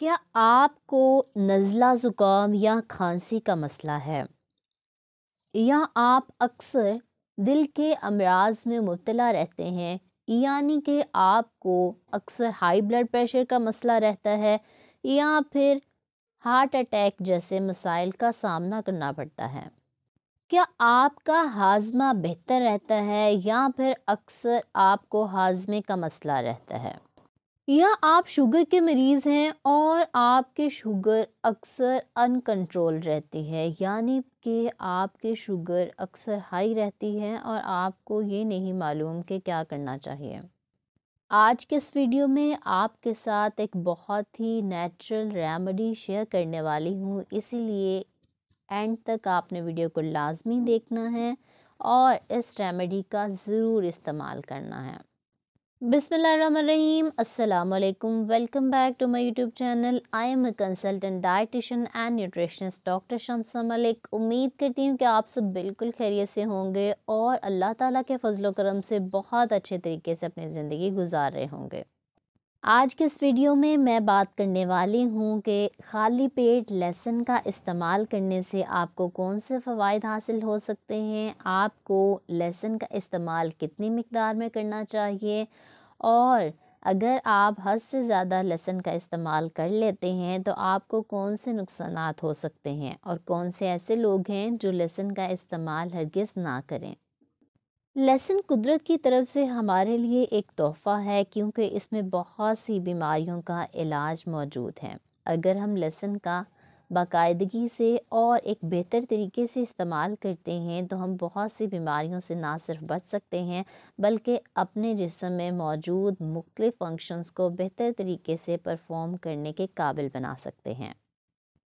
क्या आपको नज़ला ज़ुकाम या खांसी का मसला है या आप अक्सर दिल के अमराज में मुबतला रहते हैं यानी कि आपको अक्सर हाई ब्लड प्रेशर का मसला रहता है या फिर हार्ट अटैक जैसे मसाइल का सामना करना पड़ता है क्या आपका हाजमा बेहतर रहता है या फिर अक्सर आपको हाजमे का मसला रहता है या आप शुगर के मरीज़ हैं और आपके शुगर अक्सर अनकंट्रोल रहती है यानी कि आपके शुगर अक्सर हाई रहती है और आपको ये नहीं मालूम कि क्या करना चाहिए आज के इस वीडियो में आपके साथ एक बहुत ही नेचुरल रेमेडी शेयर करने वाली हूँ इसीलिए एंड तक आपने वीडियो को लाजमी देखना है और इस रेमेडी का ज़रूर इस्तेमाल करना है बिसमीम्समैकम welcome back to my YouTube channel I am a consultant dietitian and nutritionist doctor Shamsa Malik उम्मीद करती हूँ कि आप सब बिल्कुल खैरियत से होंगे और अल्लाह ताला के फजलोकरम से बहुत अच्छे तरीके से अपनी ज़िंदगी गुजार रहे होंगे आज के इस वीडियो में मैं बात करने वाली हूँ कि खाली पेट लहसुन का इस्तेमाल करने से आपको कौन से फ़वाद हासिल हो सकते हैं आपको लहसुन का इस्तेमाल कितनी मकदार में करना चाहिए और अगर आप हद से ज़्यादा लहसुन का इस्तेमाल कर लेते हैं तो आपको कौन से नुकसान हो सकते हैं और कौन से ऐसे लोग हैं जो लहसुन का इस्तेमाल हरगज ना करें लेसन कुदरत की तरफ से हमारे लिए एक तोहफ़ा है क्योंकि इसमें बहुत सी बीमारियों का इलाज मौजूद है अगर हम लहसन का बाकायदगी से और एक बेहतर तरीके से इस्तेमाल करते हैं तो हम बहुत सी बीमारियों से ना सिर्फ बच सकते हैं बल्कि अपने जिसम में मौजूद मुख्तलिफ़ फंक्शंस को बेहतर तरीके से परफॉर्म करने के काबिल बना सकते हैं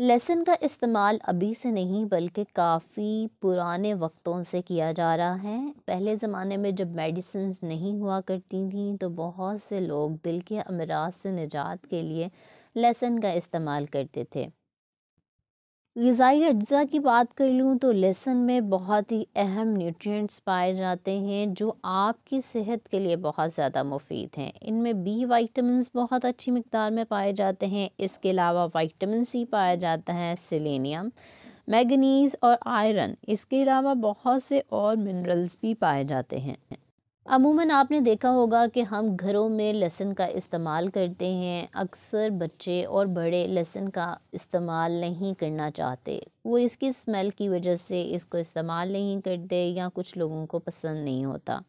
लहसुन का इस्तेमाल अभी से नहीं बल्कि काफ़ी पुराने वक्तों से किया जा रहा है पहले ज़माने में जब मेडिसिन नहीं हुआ करती थी तो बहुत से लोग दिल के अमराज से निजात के लिए लहसुन का इस्तेमाल करते थे गज़ाई अज्जा की बात कर लूँ तो लहसुन में बहुत ही अहम न्यूट्रिएंट्स पाए जाते हैं जो आपकी सेहत के लिए बहुत ज़्यादा मुफीद हैं इनमें बी वाइटमिन बहुत अच्छी मकदार में पाए जाते हैं इसके अलावा वाइटमिन सी पाया जाता है सिलेनियम मैगनीज़ और आयरन इसके अलावा बहुत से और मिनरल्स भी पाए जाते हैं अमूमन आपने देखा होगा कि हम घरों में लहसुन का इस्तेमाल करते हैं अक्सर बच्चे और बड़े लहसुन का इस्तेमाल नहीं करना चाहते वो इसकी स्मेल की वजह से इसको इस्तेमाल नहीं करते या कुछ लोगों को पसंद नहीं होता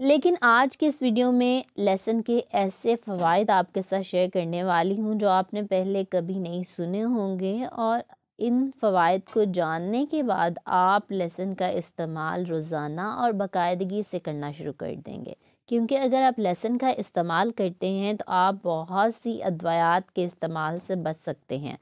लेकिन आज के इस वीडियो में लहसुन के ऐसे फ़वाद आपके साथ शेयर करने वाली हूँ जो आपने पहले कभी नहीं सुने होंगे और इन फ़वाद को जानने के बाद आप लहसुन का इस्तेमाल रोज़ाना और बाकायदगी से करना शुरू कर देंगे क्योंकि अगर आप लहसुन का इस्तेमाल करते हैं तो आप बहुत सी अद्वायात के इस्तेमाल से बच सकते हैं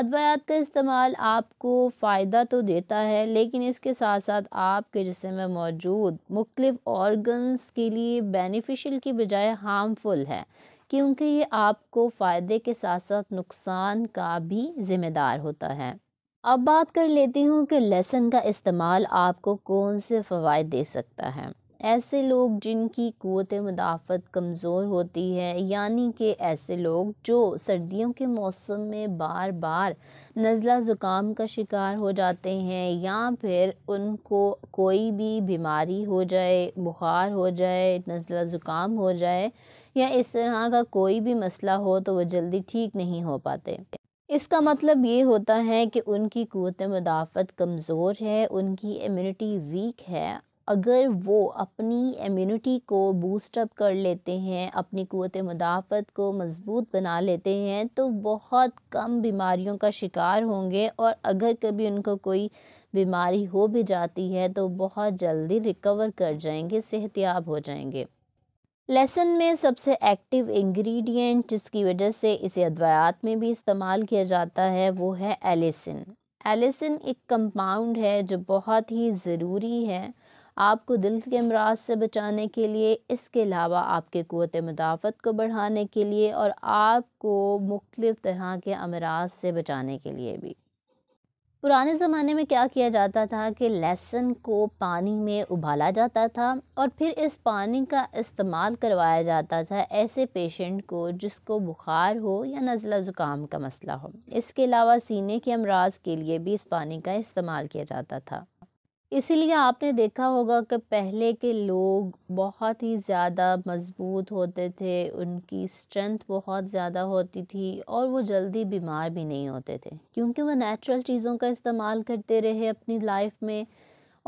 अद्वायात का इस्तेमाल आपको फ़ायदा तो देता है लेकिन इसके साथ साथ आपके जिसम में मौजूद मुख्तफ ऑर्गन्स के लिए बेनिफिशियल की बजाय हार्मफुल है क्योंकि ये आपको फ़ायदे के साथ साथ नुकसान का भी ज़िम्मेदार होता है अब बात कर लेती हूँ कि लहसुन का इस्तेमाल आपको कौन से फ़वाद दे सकता है ऐसे लोग जिनकी क़वत मुदाफ़त कमज़ोर होती है यानी कि ऐसे लोग जो सर्दियों के मौसम में बार बार नज़ला ज़ुकाम का शिकार हो जाते हैं या फिर उनको कोई भी बीमारी हो जाए बुखार हो जाए नज़ला ज़ुकाम हो जाए या इस तरह का कोई भी मसला हो तो वह जल्दी ठीक नहीं हो पाते इसका मतलब ये होता है कि उनकी क़वत मदाफ़त कमज़ोर है उनकी इम्यूनिटी वीक है अगर वो अपनी इम्यूनिटी को बूस्टअप कर लेते हैं अपनी क़वत मदाफ़त को मज़बूत बना लेते हैं तो बहुत कम बीमारियों का शिकार होंगे और अगर कभी उनको कोई बीमारी हो भी जाती है तो बहुत जल्दी रिकवर कर जाएंगे सेहतियाब हो जाएंगे लहसुन में सबसे एक्टिव इंग्रेडिएंट जिसकी वजह से इसे अद्वयात में भी इस्तेमाल किया जाता है वो है एलिसिन एलिसिन एक कंपाउंड है जो बहुत ही ज़रूरी है आपको दिल के अमराज से बचाने के लिए इसके अलावा आपके क़वत मुदाफ़त को बढ़ाने के लिए और आपको मुख्तफ तरह के अमराज से बचाने के लिए भी पुराने ज़माने में क्या किया जाता था कि लहसुन को पानी में उबाला जाता था और फिर इस पानी का इस्तेमाल करवाया जाता था ऐसे पेशेंट को जिसको बुखार हो या नज़ला ज़ुकाम का मसला हो इसके अलावा सीने के अमराज के लिए भी इस पानी का इस्तेमाल किया जाता था इसीलिए आपने देखा होगा कि पहले के लोग बहुत ही ज़्यादा मज़बूत होते थे उनकी स्ट्रेंथ बहुत ज़्यादा होती थी और वो जल्दी बीमार भी नहीं होते थे क्योंकि वो नेचुरल चीज़ों का इस्तेमाल करते रहे अपनी लाइफ में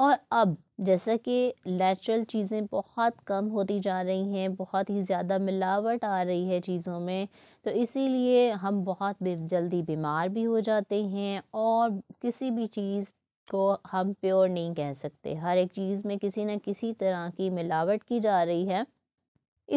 और अब जैसा कि नेचुरल चीज़ें बहुत कम होती जा रही हैं बहुत ही ज़्यादा मिलावट आ रही है चीज़ों में तो इसीलिए हम बहुत जल्दी बीमार भी हो जाते हैं और किसी भी चीज़ को हम प्योर नहीं कह सकते हर एक चीज़ में किसी न किसी तरह की मिलावट की जा रही है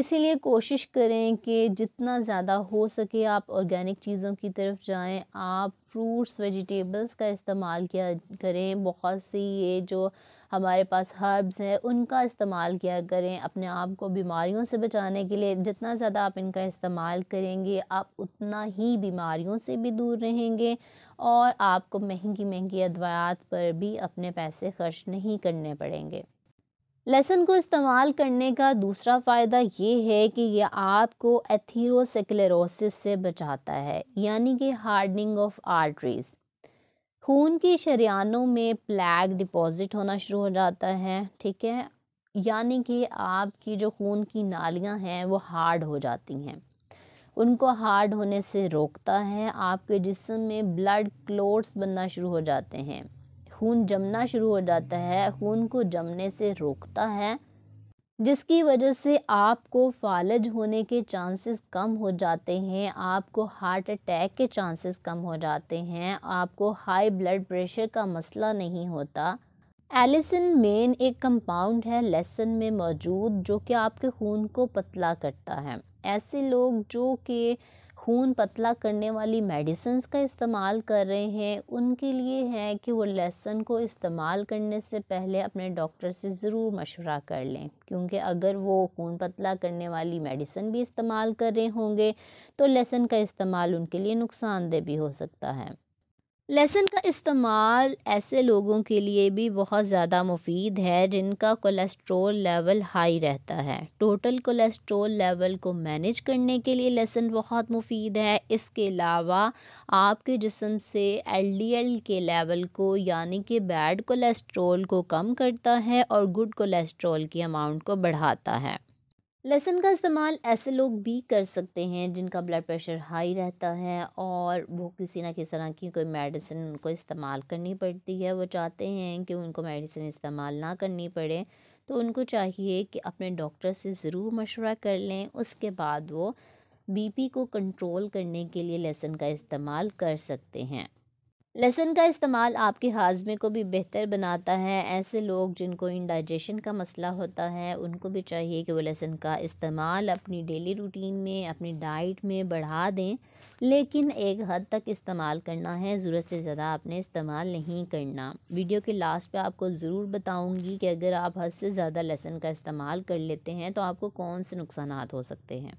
इसीलिए कोशिश करें कि जितना ज़्यादा हो सके आप ऑर्गेनिक चीज़ों की तरफ जाएं आप फ्रूट्स वेजिटेबल्स का इस्तेमाल किया करें बहुत सी ये जो हमारे पास हर्ब्स हैं उनका इस्तेमाल किया करें अपने आप को बीमारियों से बचाने के लिए जितना ज़्यादा आप इनका इस्तेमाल करेंगे आप उतना ही बीमारियों से भी दूर रहेंगे और आपको महंगी महंगी अद्वायात पर भी अपने पैसे खर्च नहीं करने पड़ेंगे लहसुन को इस्तेमाल करने का दूसरा फ़ायदा ये है कि यह आपको एथीरोसेक्लेरोसिस से बचाता है यानी कि हार्डनिंग ऑफ आर्टरीज़ खून की शरियानों में प्लैग डिपॉजिट होना शुरू हो जाता है ठीक है यानी कि आपकी जो खून की नालियां हैं वो हार्ड हो जाती हैं उनको हार्ड होने से रोकता है आपके जिसम में ब्लड क्लोट्स बनना शुरू हो जाते हैं खून जमना शुरू हो जाता है खून को जमने से रोकता है जिसकी वजह से आपको फालज होने के चांसेस कम हो जाते हैं आपको हार्ट अटैक के चांसेस कम हो जाते हैं आपको हाई ब्लड प्रेशर का मसला नहीं होता एलिसन मेन एक कंपाउंड है लेसन में मौजूद जो कि आपके खून को पतला करता है ऐसे लोग जो कि खून पतला करने वाली मेडिसिन्स का इस्तेमाल कर रहे हैं उनके लिए है कि वो लहसुन को इस्तेमाल करने से पहले अपने डॉक्टर से ज़रूर मशवरा कर लें क्योंकि अगर वो खून पतला करने वाली मेडिसिन भी इस्तेमाल कर रहे होंगे तो लहसुन का इस्तेमाल उनके लिए नुकसानदेह भी हो सकता है लहसुन का इस्तेमाल ऐसे लोगों के लिए भी बहुत ज़्यादा मुफीद है जिनका कोलेस्ट्रोल लेवल हाई रहता है टोटल कोलेस्ट्रोल लेवल को मैनेज करने के लिए लहसुन बहुत मुफीद है इसके अलावा आपके जिसम से एलडीएल के लेवल को यानी कि बैड कोलेस्ट्रोल को कम करता है और गुड कोलेस्ट्रोल की अमाउंट को बढ़ाता है लहसुन का इस्तेमाल ऐसे लोग भी कर सकते हैं जिनका ब्लड प्रेशर हाई रहता है और वो किसी ना किसी तरह की कोई मेडिसिन उनको इस्तेमाल करनी पड़ती है वो चाहते हैं कि उनको मेडिसिन इस्तेमाल ना करनी पड़े तो उनको चाहिए कि अपने डॉक्टर से ज़रूर मशवरा कर लें उसके बाद वो बीपी को कंट्रोल करने के लिए लहसुन का इस्तेमाल कर सकते हैं लहसुन का इस्तेमाल आपके हाजमे को भी बेहतर बनाता है ऐसे लोग जिनको इंडाइजेशन का मसला होता है उनको भी चाहिए कि वो लहसुन का इस्तेमाल अपनी डेली रूटीन में अपनी डाइट में बढ़ा दें लेकिन एक हद तक इस्तेमाल करना है ज़रूरत से ज़्यादा आपने इस्तेमाल नहीं करना वीडियो के लास्ट पे आपको ज़रूर बताऊँगी कि अगर आप हद से ज़्यादा लहसुन का इस्तेमाल कर लेते हैं तो आपको कौन से नुकसान हो सकते हैं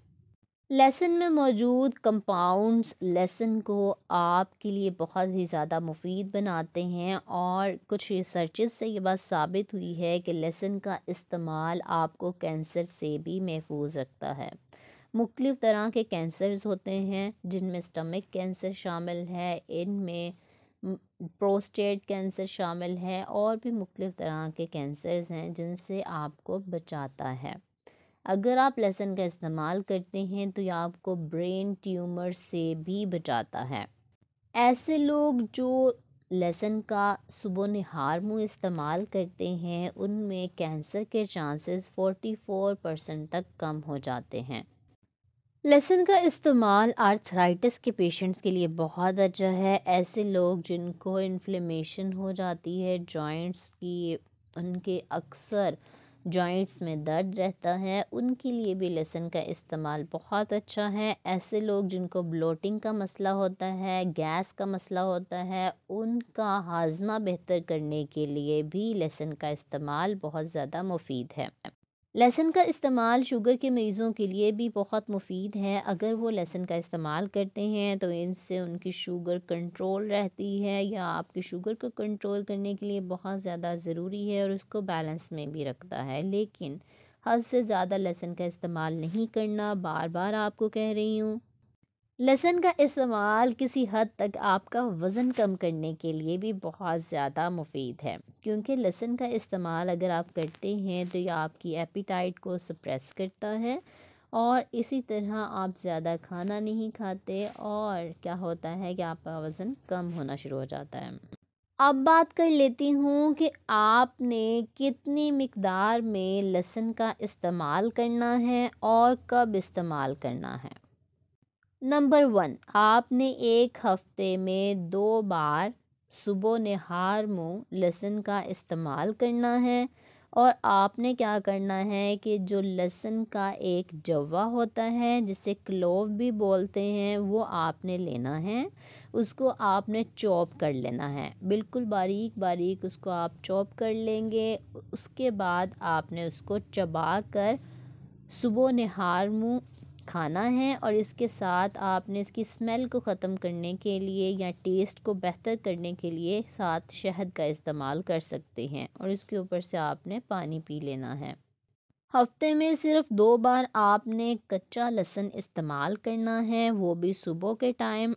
लेसन में मौजूद कंपाउंड्स लेसन को आपके लिए बहुत ही ज़्यादा मुफीद बनाते हैं और कुछ रिसर्चेस से ये बात साबित हुई है कि लेसन का इस्तेमाल आपको कैंसर से भी महफूज रखता है मुख्तलिफ़ तरह के कैंसर्स होते हैं जिनमें स्टमक कैंसर शामिल है इनमें प्रोस्टेट कैंसर शामिल है और भी मुख्तलिफ़ तरह के कैंसर्स हैं जिनसे आपको बचाता है अगर आप लहसुन का इस्तेमाल करते हैं तो ये आपको ब्रेन ट्यूमर से भी बचाता है ऐसे लोग जो लहसुन का सुबह नहार मुँह इस्तेमाल करते हैं उनमें कैंसर के चांसेस 44 परसेंट तक कम हो जाते हैं लहसुन का इस्तेमाल आर्थराइटिस के पेशेंट्स के लिए बहुत अच्छा है ऐसे लोग जिनको इन्फ्लेमेशन हो जाती है जॉइंट्स की उनके अक्सर जॉइंट्स में दर्द रहता है उनके लिए भी लहसुन का इस्तेमाल बहुत अच्छा है ऐसे लोग जिनको ब्लोटिंग का मसला होता है गैस का मसला होता है उनका हाजमा बेहतर करने के लिए भी लहसुन का इस्तेमाल बहुत ज़्यादा मुफीद है लहसन का इस्तेमाल शुगर के मरीज़ों के लिए भी बहुत मुफीद है अगर वो लहसन का इस्तेमाल करते हैं तो इनसे उनकी शुगर कंट्रोल रहती है या आपकी शुगर को कंट्रोल करने के लिए बहुत ज़्यादा ज़रूरी है और उसको बैलेंस में भी रखता है लेकिन हद से ज़्यादा लहसन का इस्तेमाल नहीं करना बार बार आपको कह रही हूँ लहसन का इस्तेमाल किसी हद तक आपका वज़न कम करने के लिए भी बहुत ज़्यादा मुफीद है क्योंकि लहसन का इस्तेमाल अगर आप करते हैं तो यह आपकी एपिटाइट को सप्रेस करता है और इसी तरह आप ज़्यादा खाना नहीं खाते और क्या होता है कि आपका वज़न कम होना शुरू हो जाता है अब बात कर लेती हूँ कि आपने कितनी मकदार में लहसन का इस्तेमाल करना है और कब इस्तेमाल करना है नंबर वन आपने एक हफ्ते में दो बार सुबह नहार मुँह लहसुन का इस्तेमाल करना है और आपने क्या करना है कि जो लहसुन का एक जवा होता है जिसे क्लोव भी बोलते हैं वो आपने लेना है उसको आपने चॉप कर लेना है बिल्कुल बारीक बारीक उसको आप चॉप कर लेंगे उसके बाद आपने उसको चबा कर सुबह नहार मुँह खाना है और इसके साथ आपने इसकी स्मेल को ख़त्म करने के लिए या टेस्ट को बेहतर करने के लिए साथ शहद का इस्तेमाल कर सकते हैं और इसके ऊपर से आपने पानी पी लेना है हफ्ते में सिर्फ दो बार आपने कच्चा लहसुन इस्तेमाल करना है वो भी सुबह के टाइम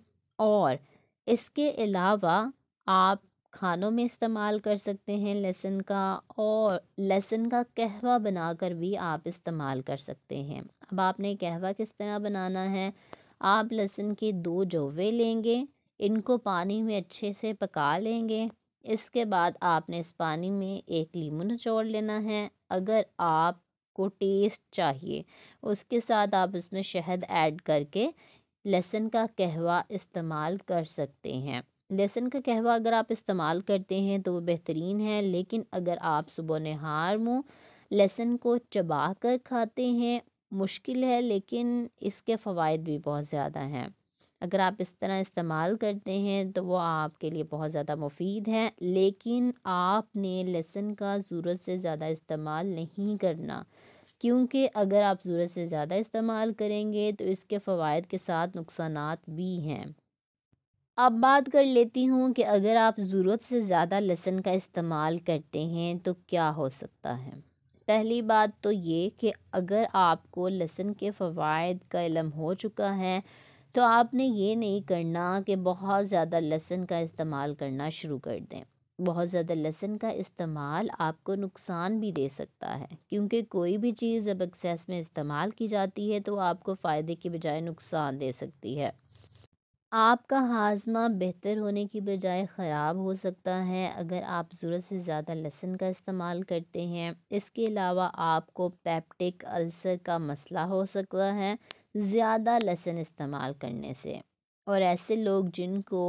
और इसके अलावा आप खानों में इस्तेमाल कर सकते हैं लहसुन का और लहसुन का कहवा बनाकर भी आप इस्तेमाल कर सकते हैं अब आपने कहवा किस तरह बनाना है आप लहसुन के दो जौवे लेंगे इनको पानी में अच्छे से पका लेंगे इसके बाद आपने इस पानी में एक लीमू निचोड़ लेना है अगर आपको टेस्ट चाहिए उसके साथ आप इसमें शहद ऐड करके लहसुन का कहवा इस्तेमाल कर सकते हैं लहसुन का कहवा अगर आप इस्तेमाल करते हैं तो वो बेहतरीन है लेकिन अगर आप सुबह नहार मुँह लहसुन को चबा कर खाते हैं मुश्किल है लेकिन इसके फ़वाद भी बहुत ज़्यादा हैं अगर आप इस तरह इस्तेमाल करते हैं तो वो आपके लिए बहुत ज़्यादा मुफीद है लेकिन आपने लहसुन का ज़रूरत से ज़्यादा इस्तेमाल नहीं करना क्योंकि अगर आप ज़रूरत से ज़्यादा इस्तेमाल करेंगे तो इसके फ़वाद के साथ नुकसान भी हैं अब बात कर लेती हूँ कि अगर आप ज़रूरत से ज़्यादा लहसुन का इस्तेमाल करते हैं तो क्या हो सकता है पहली बात तो ये कि अगर आपको लहसुन के फ़वाद का इलम हो चुका है तो आपने ये नहीं करना कि बहुत ज़्यादा लहसुन का इस्तेमाल करना शुरू कर दें बहुत ज़्यादा लहसुन का इस्तेमाल आपको नुकसान भी दे सकता है क्योंकि कोई भी चीज़ जब एक्सेस में इस्तेमाल की जाती है तो आपको फ़ायदे के बजाय नुकसान दे सकती है आपका हाज़मा बेहतर होने की बजाय ख़राब हो सकता है अगर आप ज़रूरत से ज़्यादा लहसुन का इस्तेमाल करते हैं इसके अलावा आपको पैप्टिक अल्सर का मसला हो सकता है ज़्यादा लहसुन इस्तेमाल करने से और ऐसे लोग जिनको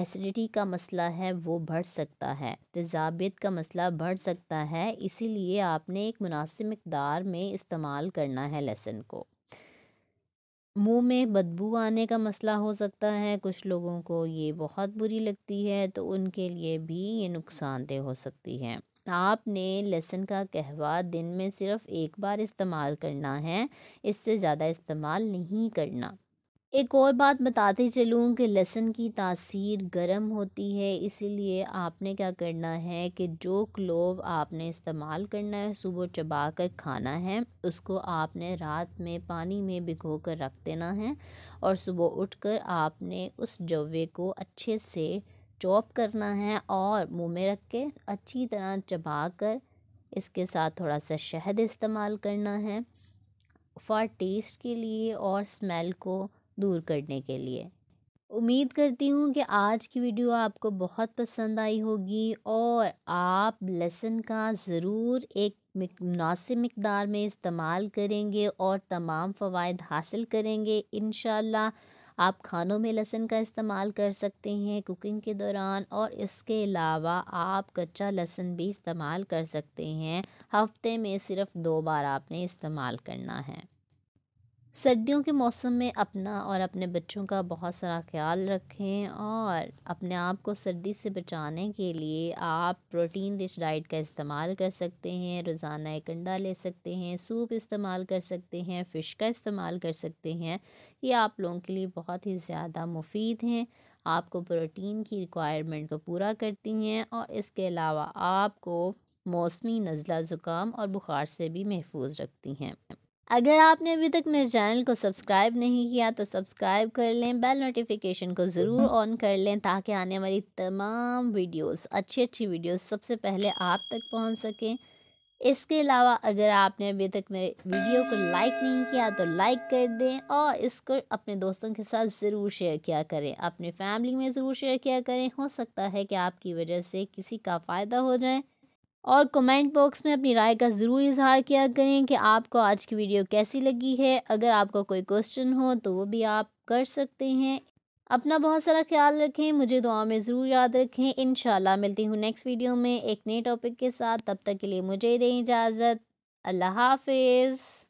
एसिडिटी का मसला है वो बढ़ सकता है तजाबियत का मसला बढ़ सकता है इसीलिए आपने एक मुनासिब मकदार में इस्तेमाल करना है लहसुन को मुँह में बदबू आने का मसला हो सकता है कुछ लोगों को ये बहुत बुरी लगती है तो उनके लिए भी ये नुकसानदेह हो सकती है आपने लहसुन का कहवा दिन में सिर्फ एक बार इस्तेमाल करना है इससे ज़्यादा इस्तेमाल नहीं करना एक और बात बताते चलूँ कि लहसुन की तासीर गर्म होती है इसीलिए आपने क्या करना है कि जो क्लोव आपने इस्तेमाल करना है सुबह चबा कर खाना है उसको आपने रात में पानी में भिगो कर रख देना है और सुबह उठकर आपने उस जवे को अच्छे से चॉप करना है और मुंह में रख के अच्छी तरह चबा कर इसके साथ थोड़ा सा शहद इस्तेमाल करना है फॉर टेस्ट के लिए और स्मेल को दूर करने के लिए उम्मीद करती हूँ कि आज की वीडियो आपको बहुत पसंद आई होगी और आप लहसन का ज़रूर एक मुनासिब मकदार में इस्तेमाल करेंगे और तमाम फ़वाद हासिल करेंगे इन आप खानों में लहसन का इस्तेमाल कर सकते हैं कुकिंग के दौरान और इसके अलावा आप कच्चा लहसन भी इस्तेमाल कर सकते हैं हफ्ते में सिर्फ़ दो बार आपने इस्तेमाल करना है सर्दियों के मौसम में अपना और अपने बच्चों का बहुत सारा ख्याल रखें और अपने आप को सर्दी से बचाने के लिए आप प्रोटीन रिच डाइट का इस्तेमाल कर सकते हैं रोज़ाना एक अंडा ले सकते हैं सूप इस्तेमाल कर सकते हैं फ़िश का इस्तेमाल कर सकते हैं ये आप लोगों के लिए बहुत ही ज़्यादा मुफीद हैं आपको प्रोटीन की रिक्वायरमेंट को पूरा करती हैं और इसके अलावा आपको मौसमी नज़ला ज़ुकाम और बुखार से भी महफूज रखती हैं अगर आपने अभी तक मेरे चैनल को सब्सक्राइब नहीं किया तो सब्सक्राइब कर लें बेल नोटिफिकेशन को ज़रूर हम्म। ऑन कर लें ताकि आने वाली तमाम वीडियोस अच्छी अच्छी वीडियोस सबसे पहले आप तक पहुंच सकें इसके अलावा अगर आपने अभी तक मेरे वीडियो को लाइक नहीं किया तो लाइक कर दें और इसको अपने दोस्तों के साथ ज़रूर शेयर किया करें अपने फैमिली में ज़रूर शेयर किया करें हो सकता है कि आपकी वजह से किसी का फ़ायदा हो जाए और कमेंट बॉक्स में अपनी राय का ज़रूर इजहार किया करें कि आपको आज की वीडियो कैसी लगी है अगर आपका कोई क्वेश्चन हो तो वो भी आप कर सकते हैं अपना बहुत सारा ख्याल रखें मुझे दुआ में ज़रूर याद रखें इन मिलती हूँ नेक्स्ट वीडियो में एक नए टॉपिक के साथ तब तक के लिए मुझे दें इजाज़त अल्लाह हाफिज़